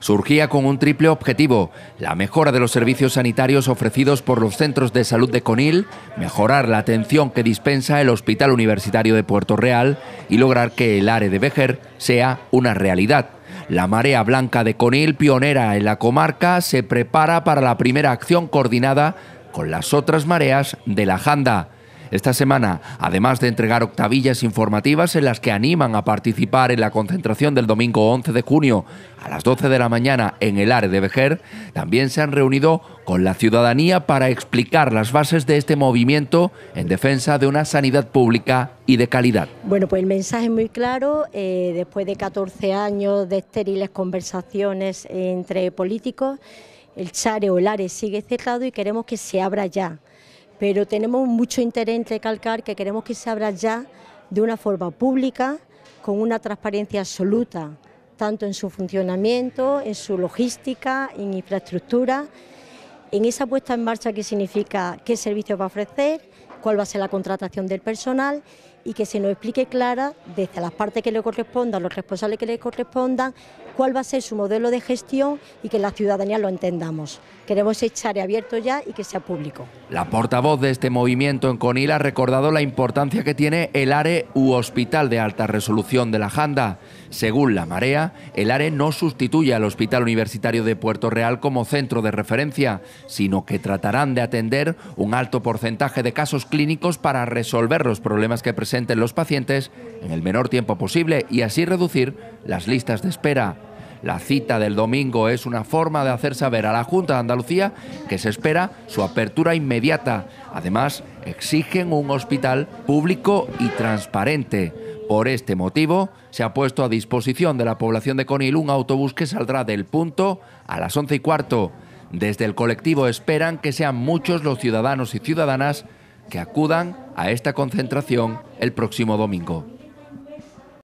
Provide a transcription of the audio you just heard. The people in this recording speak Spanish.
surgía con un triple objetivo, la mejora de los servicios sanitarios ofrecidos por los centros de salud de Conil, mejorar la atención que dispensa el Hospital Universitario de Puerto Real y lograr que el área de Vejer sea una realidad. La Marea Blanca de Conil, pionera en la comarca, se prepara para la primera acción coordinada con las otras mareas de la Janda. Esta semana, además de entregar octavillas informativas en las que animan a participar en la concentración del domingo 11 de junio a las 12 de la mañana en el área de Vejer, también se han reunido con la ciudadanía para explicar las bases de este movimiento en defensa de una sanidad pública y de calidad. Bueno, pues el mensaje es muy claro. Eh, después de 14 años de estériles conversaciones entre políticos, el Chare o el Are sigue cerrado y queremos que se abra ya pero tenemos mucho interés en recalcar que queremos que se abra ya de una forma pública, con una transparencia absoluta, tanto en su funcionamiento, en su logística, en infraestructura, en esa puesta en marcha que significa qué servicios va a ofrecer, cuál va a ser la contratación del personal y que se nos explique clara desde las partes que le correspondan, los responsables que le correspondan, cuál va a ser su modelo de gestión y que la ciudadanía lo entendamos. Queremos echar abierto ya y que sea público. La portavoz de este movimiento en Conil ha recordado la importancia que tiene el ARE u Hospital de Alta Resolución de la Janda. Según la Marea, el ARE no sustituye al Hospital Universitario de Puerto Real como centro de referencia, sino que tratarán de atender un alto porcentaje de casos clínicos para resolver los problemas que presentan los pacientes en el menor tiempo posible y así reducir las listas de espera. La cita del domingo es una forma de hacer saber a la Junta de Andalucía que se espera su apertura inmediata. Además, exigen un hospital público y transparente. Por este motivo, se ha puesto a disposición de la población de Conil un autobús que saldrá del punto a las once y cuarto. Desde el colectivo esperan que sean muchos los ciudadanos y ciudadanas que acudan a esta concentración el próximo domingo.